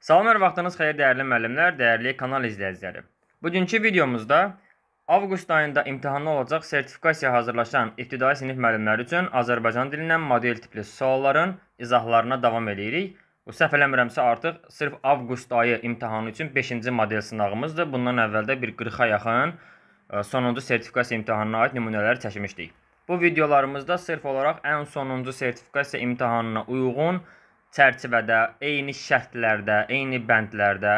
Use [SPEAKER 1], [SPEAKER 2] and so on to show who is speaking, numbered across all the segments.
[SPEAKER 1] Salam, hər vaxtınız xeyir dəyərli müəllimlər, dəyərli kanal izləyiciləri. Bugünkü videomuzda avqust ayında imtahanda olacaq sertifikasiya hazırlaşan ibtidai sinif müəllimləri üçün Azərbaycan dilindən model tipli sualların izahlarına davam edirik. Bu səhv eləmirəmsə artıq sırf avqust ayı imtahanı üçün 5-ci model sınağımızdır. Bundan əvvəldə bir 40-a yaxın e, sonuncu sertifikasiya imtahanına aid nümunələri çəkmişdik. Bu videolarımızda sırf olaraq ən sonuncu sertifikasiya imtahanına uyğun imtahanlar çərçivədə, eyni şərtlərdə, eyni bəndlərdə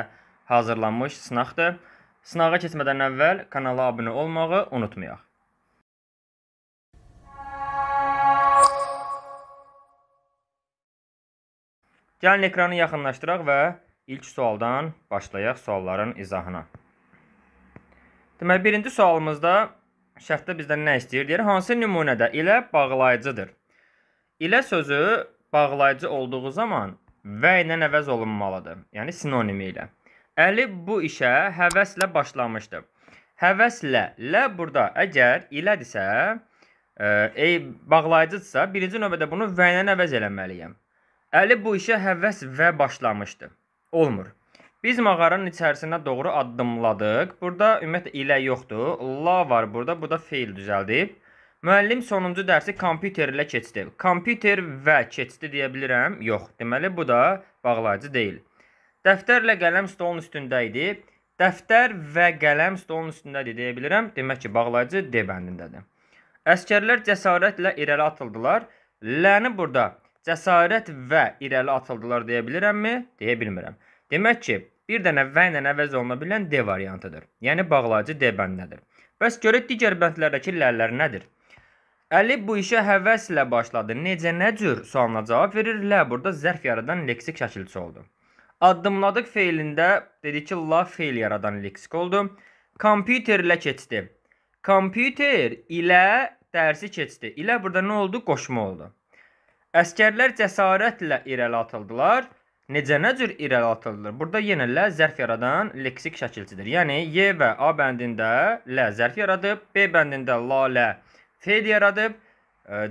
[SPEAKER 1] hazırlanmış sınaqdır. Sınağa keçmədən əvvəl kanala abunə olmağı unutmayaq. Gəlin ekranı yaxınlaşdıraq və ilk sualdan başlayaq sualların izahına. Demək, birinci sualımızda şərtdə bizdən nə istəyir? Deyir, hansı nümunədə ilə bağlayıcıdır? İlə sözü bağlayıcı olduğu zaman və ilə əvəz olunmalıdır. Yəni sinonimi ilə. Əli bu işə həvəslə başlamışdı. Həvəslə lə burada əgər ilədirsə, e, e bağlayıcıdsa, birinci növbədə bunu və ilə əvəz eləməliyəm. Əli bu işə həvəs və başlamışdı. Olmur. Biz mağaranın içərisinə doğru addımladıq. Burada ümumiyyətlə ilə yoxdur. La var burada. Bu da feil düzəldib. Müəllim sonuncu dərsi kompüterlə keçdi. Kompüter və keçdi deyə bilirəm? Yox. Deməli bu da bağlayıcı deyil. Dəftərlə qələm stolun üstündə idi. Dəftər və qələm stolun üstündədir deyə bilirəm. Demək ki, bağlayıcı D bəndindədir. Əsgərlər cəsarətlə irəli atıldılar. L-ni burada cəsarət və irəli atıldılar deyə bilirəmmi? Deyə bilmirəm. Demək ki, bir dənə və ilə əvəz oluna bilən D variantıdır. Yəni bağlayıcı D bəndindədir. Bəs görək digər bəndlərdəki ləllər nədir? Əli bu işə həvəslə başladı. Necə, nə cür sualına cavab verir? Lə burada zərf yaradan leksik şəkilçi oldu. Addımladıq feilində dedi ki, la feil yaradan leksik oldu. Kompüterlə keçdi. Kompüter ilə dərsi keçdi. İlə burada nə oldu? Qoşma oldu. Əskərlər cəsarətlə irəli atıldılar. Necə nə cür irəli atılır? Burada yenə lə zərf yaradan leksik şəkilçidir. Yəni Y və A bəndində lə zərf yaradıb, B bəndində la lə feld yaradıb.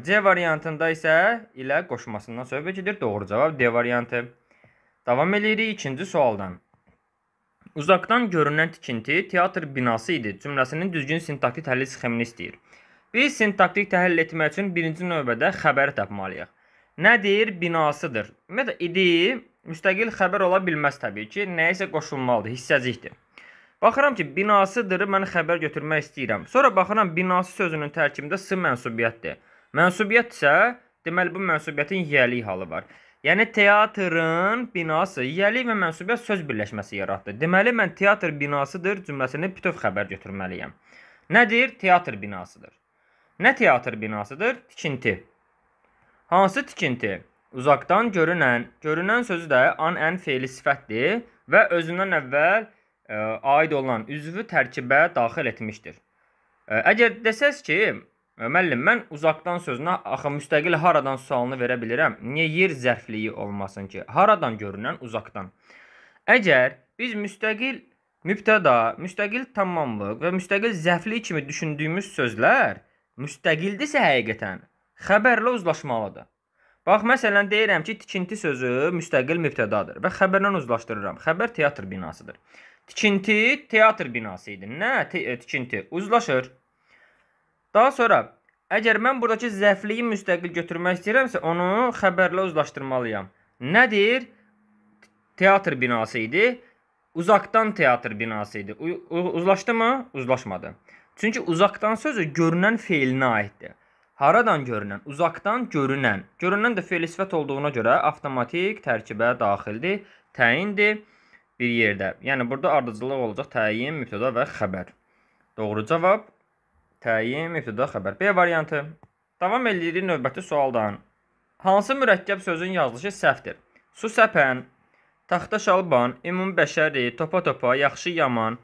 [SPEAKER 1] C variantında isə ilə qoşmasından söhbət gedir. Doğru cavab D variantı. Davam edirik ikinci sualdan. Uzaqdan görünən tikinti teatr binası idi. Cümləsinin düzgün sintaktik təhlil sxemini istəyir. Biz sintaktik təhlil etmək üçün birinci növbədə xəbəri tapmalıyıq. Nədir? Binasıdır. Ümumiyyətlə, idi müstəqil xəbər ola bilməz təbii ki, nəyisə qoşulmalıdır, hissəcikdir. Baxıram ki, binasıdır, mən xəbər götürmək istəyirəm. Sonra baxıram, binası sözünün tərkibində s mənsubiyyətdir. Mənsubiyyət isə, deməli bu mənsubiyyətin yiyəlik halı var. Yəni teatrın binası yiyəlik və mənsubiyyət söz birləşməsi yaratdı. Deməli mən teatr binasıdır cümləsini bütöv xəbər götürməliyəm. Nədir? Teatr binasıdır. Nə teatr binasıdır? Tikinti. Hansı tikinti? Uzaqdan görünən, görünən sözü də an ən feili sifətdir və özündən əvvəl aid olan üzvü tərkibə daxil etmişdir. Əgər desəz ki, e, müəllim, mən uzaqdan sözünə axı müstəqil haradan sualını verə bilərəm. Niyə yer zərfliyi olmasın ki? Haradan görünən uzaqdan. Əgər biz müstəqil mübtəda, müstəqil tamamlıq və müstəqil zərflik kimi düşündüyümüz sözlər müstəqildirsə həqiqətən xəbərlə uzlaşmalıdır. Bax, məsələn deyirəm ki, tikinti sözü müstəqil mübtədadır və xəbərlə uzlaşdırıram. Xəbər teatr binasıdır. Tikinti teatr binası idi. Nə? E, tikinti. Uzlaşır. Daha sonra əgər mən buradakı zəfliyi müstəqil götürmək istəyirəmsə, onu xəbərlə uzlaşdırmalıyam. Nədir? Teatr binası idi. Uzaqdan teatr binası idi. Uzlaşdı mı? Uzlaşmadı. Çünki uzaqdan sözü görünən feilinə aiddir. Haradan görünən? Uzaqdan görünən. Görünən də feil sifət olduğuna görə avtomatik tərkibə daxildir, təyindir bir yerdə. Yəni burada ardıcıllıq olacaq təyin, mübtəda və xəbər. Doğru cavab təyin, mübtəda, xəbər. B variantı. Davam eləyirik növbəti sualdan. Hansı mürəkkəb sözün yazılışı səhvdir? Su səpən, taxta şalban, ümum bəşəri, topa-topa, yaxşı, yaman.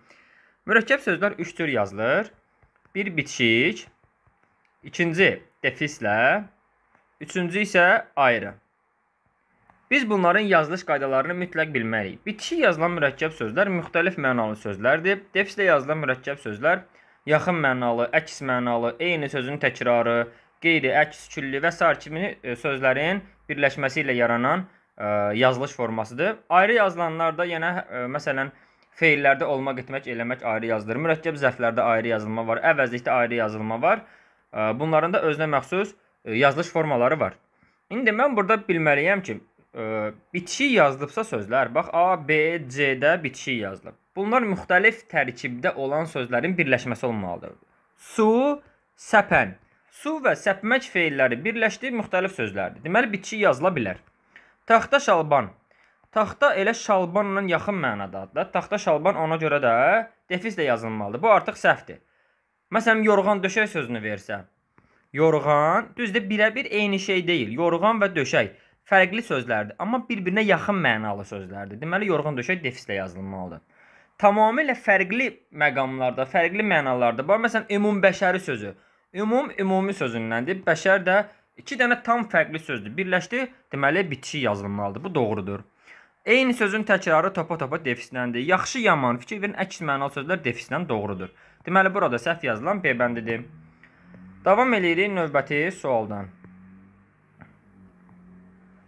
[SPEAKER 1] Mürəkkəb sözlər üç tür yazılır. Bir bitişik, ikinci defislə, üçüncü isə ayrı. Biz bunların yazılış qaydalarını mütləq bilməliyik. Bitişik yazılan mürəkkəb sözlər müxtəlif mənalı sözlərdir. Defslə yazılan mürəkkəb sözlər yaxın mənalı, əks mənalı, eyni sözün təkrarı, qeyri, əks, külli və s. kimi e, sözlərin birləşməsi ilə yaranan ə, e, yazılış formasıdır. Ayrı yazılanlar da yenə ə, e, məsələn feillərdə olmaq, etmək, eləmək ayrı yazılır. Mürəkkəb zərflərdə ayrı yazılma var, əvəzlikdə ayrı yazılma var. Ə, bunların da özünə məxsus ə, yazılış formaları var. İndi mən burada bilməliyəm ki, bitişik yazılıbsa sözlər, bax A, B, C-də bitişik yazılıb. Bunlar müxtəlif tərkibdə olan sözlərin birləşməsi olmalıdır. Su, səpən. Su və səpmək feilləri birləşdi müxtəlif sözlərdir. Deməli bitişik yazıla bilər. Taxta şalban. Taxta elə şalbanla yaxın mənadadır da. Taxta şalban ona görə də defiz də yazılmalıdır. Bu artıq səhvdir. Məsələn, yorğan döşək sözünü versə, yorğan düzdür, birə-bir eyni şey deyil. Yorğan və döşək fərqli sözlərdir, amma bir-birinə yaxın mənalı sözlərdir. Deməli, yorğan döşək defislə yazılmalıdır. Tamamilə fərqli məqamlarda, fərqli mənalarda var. Məsələn, ümum bəşəri sözü. Ümum ümumi sözündəndir. Bəşər də iki dənə tam fərqli sözdür. Birləşdi, deməli bitişik yazılmalıdır. Bu doğrudur. Eyni sözün təkrarı topa-topa defisdəndir. Yaxşı, yaman fikir verin, əks mənalı sözlər defisdən doğrudur. Deməli, burada səhv yazılan B bəndidir. Davam eləyirik növbəti sualdan.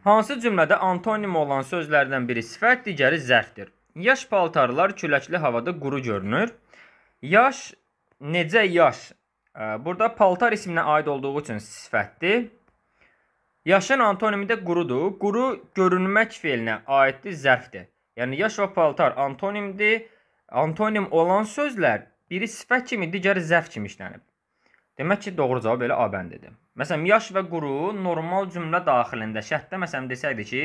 [SPEAKER 1] Hansı cümlədə antonim olan sözlərdən biri sifət, digəri zərfdir? Yaş paltarlar küləkli havada quru görünür. Yaş necə yaş? Burada paltar isminə aid olduğu üçün sifətdir. Yaşın antonimi də qurudur. Quru görünmək feelinə aiddir, zərfdir. Yəni yaş və paltar antonimdir. Antonim olan sözlər biri sifət kimi, digəri zərf kimi işlənib. Demək ki, doğru cavab elə A bəndidir. Məsələn, yaş və quru normal cümlə daxilində şərtdə məsələn desəkdi ki,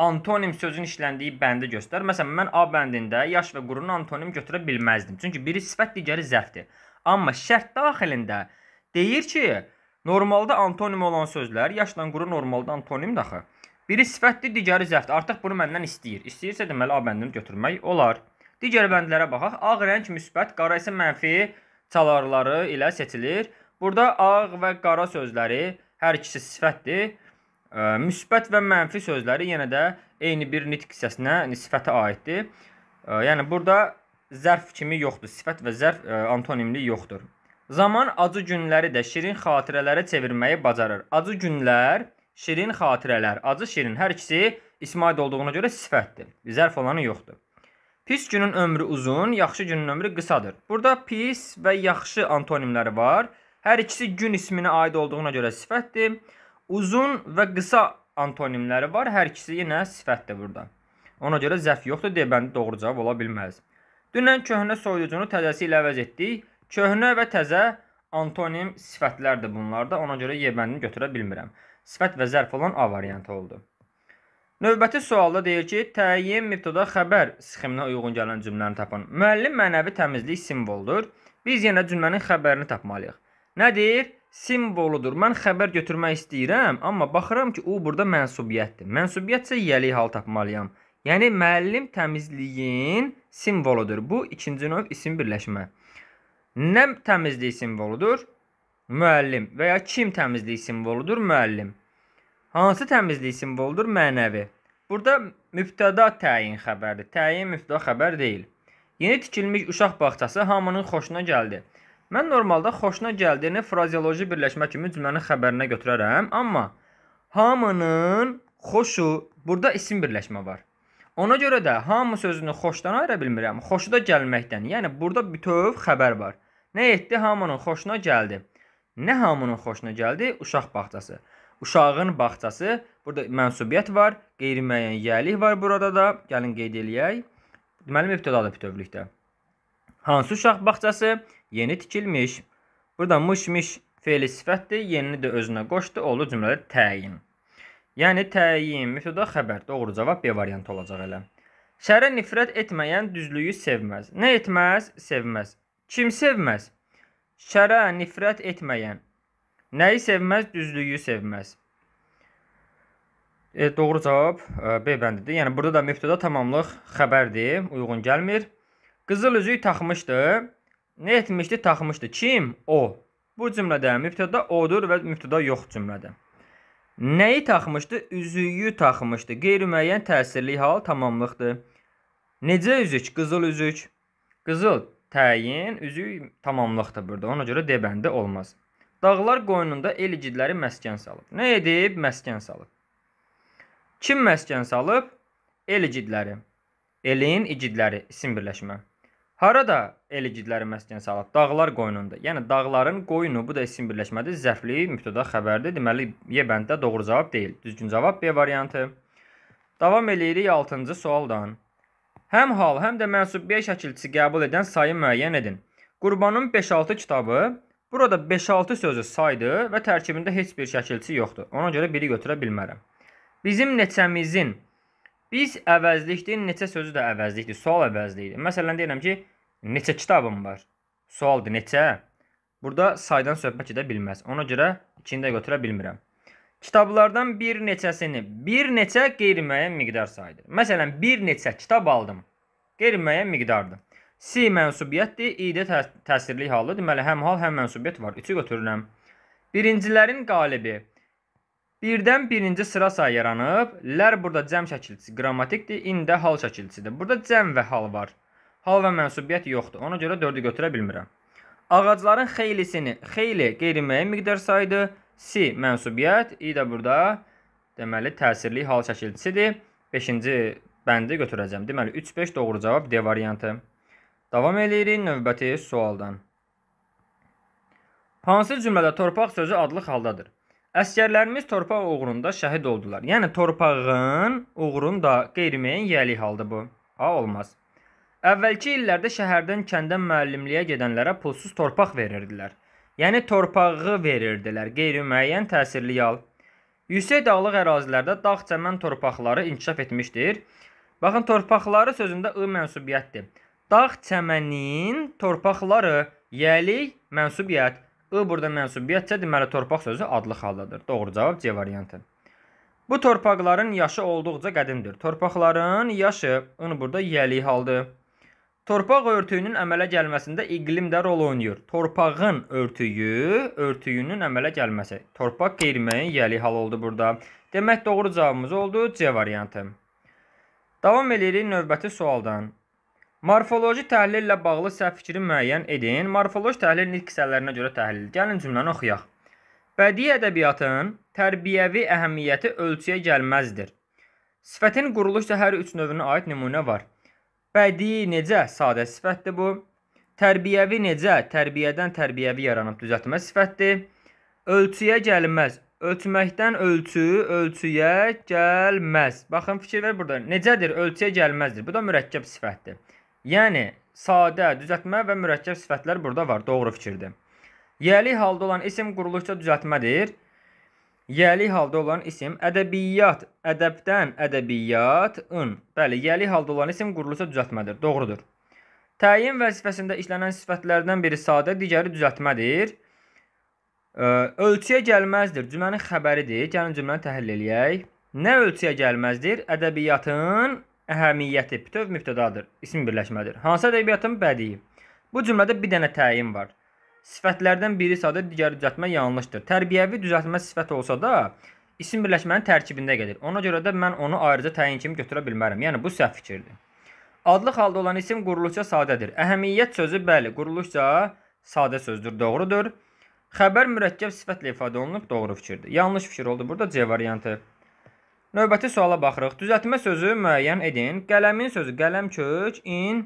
[SPEAKER 1] antonim sözün işləndiyi bəndi göstər. Məsələn, mən A bəndində yaş və qurunu antonim götürə bilməzdim. Çünki biri sifət, digəri zərfdir. Amma şərt daxilində deyir ki, normalda antonim olan sözlər yaşla quru normalda antonimdir axı. Biri sifətdir, digəri zərfdir. Artıq bunu məndən istəyir. İstəyirsə deməli A bəndini götürmək olar. Digər bəndlərə baxaq. Ağ rəng müsbət, qara isə mənfi çalarları ilə seçilir. Burada ağ və qara sözləri hər ikisi sifətdir. Müsbət və mənfi sözləri yenə də eyni bir nitq hissəsinə, yəni sifətə aiddir. Yəni burada zərf kimi yoxdur. Sifət və zərf antonimli yoxdur. Zaman acı günləri də şirin xatirələrə çevirməyi bacarır. Acı günlər, şirin xatirələr, acı şirin hər ikisi İsmail olduğuna görə sifətdir. Zərf olanı yoxdur. Pis günün ömrü uzun, yaxşı günün ömrü qısadır. Burada pis və yaxşı antonimləri var. Hər ikisi gün isminə aid olduğuna görə sifətdir. Uzun və qısa antonimləri var. Hər ikisi yenə sifətdir burada. Ona görə zəf yoxdur deyə bəndə doğru cavab ola bilməz. Dünən köhnə soyuducunu təzəsi ilə əvəz etdik. Köhnə və təzə antonim sifətlərdir bunlar da. Ona görə yebəndini götürə bilmirəm. Sifət və zərf olan A variantı oldu. Növbəti sualda deyir ki, təyin mübtəda xəbər sxeminə uyğun gələn cümləni tapın. Müəllim mənəvi təmizlik simvoldur. Biz yenə cümlənin xəbərini tapmalıyıq nədir? Simvoludur. Mən xəbər götürmək istəyirəm, amma baxıram ki, u burada mənsubiyyətdir. Mənsubiyyətsə yiyəlik hal tapmalıyam. Yəni müəllim təmizliyin simvoludur. Bu ikinci növ isim birləşmə. Nə təmizlik simvoludur? Müəllim və ya kim təmizlik simvoludur? Müəllim. Hansı təmizlik simvoludur? Mənəvi. Burada mübtəda təyin xəbərdir. Təyin mübtəda xəbər deyil. Yeni tikilmiş uşaq bağçası hamının xoşuna gəldi. Mən normalda xoşuna gəldiyini frazeoloji birləşmə kimi cümlənin xəbərinə götürərəm, amma hamının xoşu burada isim birləşmə var. Ona görə də hamı sözünü xoşdan ayıra bilmirəm. Xoşu da gəlməkdən. Yəni burada bütöv xəbər var. Nə etdi? Hamının xoşuna gəldi. Nə hamının xoşuna gəldi? Uşaq bağçası. Uşağın bağçası. Burada mənsubiyyət var, qeyri-müəyyən yəlik var burada da. Gəlin qeyd eləyək. Deməli mübtədadır bütövlükdə. Hansı uşaq bağçası? Yeni tikilmiş. Burada mış-miş fe'li sifətdir. Yenini də özünə qoşdu. Oldu cümlədə təyin. Yəni təyinmiş o da xəbər. Doğru cavab B variantı olacaq elə. Şərə nifrət etməyən düzlüyü sevməz. Nə etməz? Sevməz. Kim sevməz? Şərə nifrət etməyən. Nəyi sevməz? Düzlüyü sevməz. E, doğru cavab e, B bəndidir. Yəni burada da müftəda tamamlıq xəbərdir, uyğun gəlmir. Qızıl üzük taxmışdı. Nə etmişdi? Taxmışdı. Kim? O. Bu cümlədə mübtəda odur və mübtəda yox cümlədə. Nəyi taxmışdı? Üzüyü taxmışdı. Qeyri-müəyyən təsirli hal tamamlıqdır. Necə üzük? Qızıl üzük. Qızıl təyin, üzük tamamlıqdır burada. Ona görə D bəndi olmaz. Dağlar qoynunda el igidləri məskən salıb. Nə edib? Məskən salıb. Kim məskən salıb? El igidləri. Elin igidləri isim birləşmə. Harada elicidləri məskən salıb? Dağlar qoynunda. Yəni dağların qoyunu bu da isim birləşmədir. Zərflik mübtəda xəbərdir. Deməli Y bənddə doğru cavab deyil. Düzgün cavab B variantı. Davam eləyirik 6-cı sualdan. Həm hal, həm də mənsubiyyə şəkilçisi qəbul edən sayı müəyyən edin. Qurbanın 5-6 kitabı burada 5-6 sözü saydı və tərkibində heç bir şəkilçi yoxdur. Ona görə biri götürə bilmərəm. Bizim neçəmizin Biz əvəzlikdir, neçə sözü də əvəzlikdir, sual əvəzlikdir. Məsələn deyirəm ki, neçə kitabım var? Sualdır, neçə? Burada saydan söhbət gedə bilməz. Ona görə içində götürə bilmirəm. Kitablardan bir neçəsini, bir neçə qeyri-müəyyən miqdar sayıdır. Məsələn, bir neçə kitab aldım. Qeyri-müəyyən miqdardır. Si mənsubiyyətdir, idə təsirlik halı. Deməli, həm hal, həm mənsubiyyət var. Üçü götürürəm. Birincilərin qalibi. Birdən birinci sıra sayı yaranıb. Lər burada cəm şəkilçisi qrammatikdir, in də hal şəkilçisidir. Burada cəm və hal var. Hal və mənsubiyyət yoxdur. Ona görə 4-ü götürə bilmirəm. Ağacların xeylisini, xeyli qeyri-müəyyən miqdar sayıdır. Si mənsubiyyət, i də burada deməli təsirli hal şəkilçisidir. 5-ci bəndi götürəcəm. Deməli 3-5 doğru cavab D variantı. Davam eləyirik növbəti sualdan. Hansı cümlədə torpaq sözü adlı haldadır? Əsgərlərimiz torpaq uğrunda şəhid oldular. Yəni torpağın uğrunda qeyri-müəyyən yəlik haldı bu. A olmaz. Əvvəlki illərdə şəhərdən kəndə müəllimliyə gedənlərə pulsuz torpaq verirdilər. Yəni torpağı verirdilər, qeyri-müəyyən təsirli yal. Yüksək dağlıq ərazilərdə dağ çəmən torpaqları inkişaf etmişdir. Baxın, torpaqları sözündə ı mənsubiyyətdir. Dağ çəmənin torpaqları, yəlik, mənsubiyyət. I burada mənsubiyyətcə deməli torpaq sözü adlı xaldadır. Doğru cavab C variantı. Bu torpaqların yaşı olduqca qədimdir. Torpaqların yaşı ın burada yəli haldır. Torpaq örtüyünün əmələ gəlməsində iqlim də rol oynayır. Torpağın örtüyü, örtüyünün əmələ gəlməsi. Torpaq qeyri-müəyyən yəli hal oldu burada. Demək doğru cavabımız oldu C variantı. Davam edirik növbəti sualdan. Morfoloji təhlillə bağlı səhv fikri müəyyən edin. Morfoloji təhlil nitq hissələrinə görə təhlil. Gəlin cümləni oxuyaq. Bədii ədəbiyyatın tərbiyəvi əhəmiyyəti ölçüyə gəlməzdir. Sifətin quruluşda hər üç növünə aid nümunə var. Bədii necə sadə sifətdir bu? Tərbiyəvi necə tərbiyədən tərbiyəvi yaranıb düzəltmə sifətdir? Ölçüyə gəlməz. Ölçməkdən ölçü, ölçüyə gəlməz. Baxın fikir ver burada. Necədir? Ölçüyə gəlməzdir. Bu da mürəkkəb sifətdir. Yəni sadə, düzəltmə və mürəkkəb sifətlər burada var. Doğru fikirdir. Yəli halda olan isim quruluşda düzəltmədir. Yəli halda olan isim ədəbiyyat, ədəbdən ədəbiyyat, ın. Bəli, yəli halda olan isim quruluşda düzəltmədir. Doğrudur. Təyin vəzifəsində işlənən sifətlərdən biri sadə, digəri düzəltmədir. Ölçüyə gəlməzdir. Cümlənin xəbəridir. Gəlin cümləni təhlil eləyək. Nə ölçüyə gəlməzdir? Ədəbiyyatın Əhəmiyyəti bütöv mübtədadır, isim birləşmədir. Hansı ədəbiyyatın bədii? Bu cümlədə bir dənə təyin var. Sifətlərdən biri sadə, digəri düzəltmə yanlışdır. Tərbiyəvi düzəltmə sifət olsa da, isim birləşmənin tərkibində gedir. Ona görə də mən onu ayrıca təyin kimi götürə bilmərəm. Yəni bu səhv fikirdir. Adlı halda olan isim quruluşca sadədir. Əhəmiyyət sözü bəli, quruluşca sadə sözdür, doğrudur. Xəbər mürəkkəb sifətlə ifadə olunub, doğru fikirdir. Yanlış fikir oldu burada C variantı. Növbəti suala baxırıq. Düzəltmə sözü müəyyən edin. Qələmin sözü qələm kök, in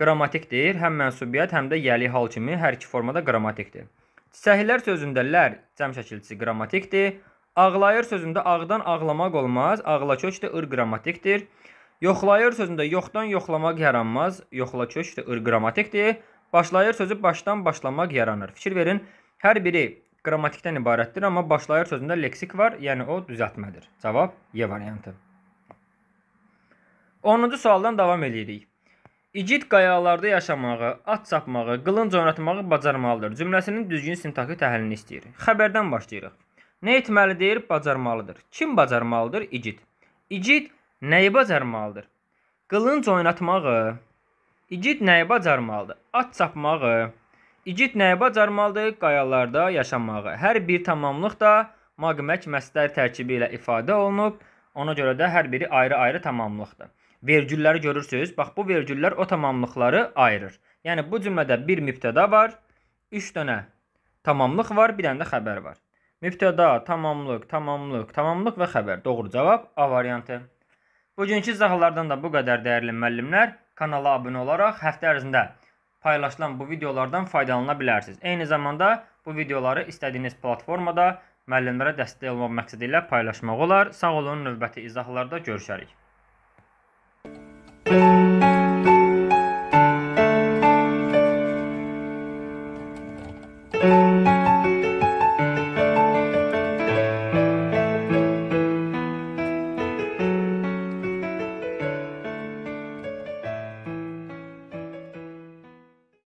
[SPEAKER 1] qrammatikdir. Həm mənsubiyyət, həm də yəli hal kimi hər iki formada qrammatikdir. Çiçəklər sözündə lər cəm şəkilçisi qrammatikdir. Ağlayır sözündə ağdan ağlamaq olmaz. Ağla kökdə ır qrammatikdir. Yoxlayır sözündə yoxdan yoxlamaq yaranmaz. Yoxla kökdə ır qrammatikdir. Başlayır sözü başdan başlamaq yaranır. Fikir verin. Hər biri qrammatikdən ibarətdir, amma başlayır sözündə leksik var, yəni o düzəltmədir. Cavab Y e variantı. 10-cu sualdan davam eləyirik. İgid qayalarda yaşamağı, at çapmağı, qılınc oynatmağı bacarmalıdır. Cümləsinin düzgün sintakı təhlilini istəyir. Xəbərdən başlayırıq. Nə etməlidir? Bacarmalıdır. Kim bacarmalıdır? İgid. İgid nəyi bacarmalıdır? Qılınc oynatmağı. İgid nəyi bacarmalıdır? At çapmağı. İgid nəyi bacarmalıdır? Qayalarda yaşamağı. Hər bir tamamlıq da magmək məstər tərkibi ilə ifadə olunub. Ona görə də hər biri ayrı-ayrı tamamlıqdır. Vergülləri görürsüz. Bax bu vergüllər o tamamlıqları ayırır. Yəni bu cümlədə bir mübtəda var, 3 dənə tamamlıq var, bir dənə də xəbər var. Mübtəda, tamamlıq, tamamlıq, tamamlıq və xəbər. Doğru cavab A variantı. Bugünkü izahlardan da bu qədər dəyərli müəllimlər. Kanala abunə olaraq həftə ərzində paylaşılan bu videolardan faydalana bilərsiniz. Eyni zamanda bu videoları istədiyiniz platformada müəllimlərə dəstək olmaq məqsədi ilə paylaşmaq olar. Sağ olun, növbəti izahlarda görüşərik.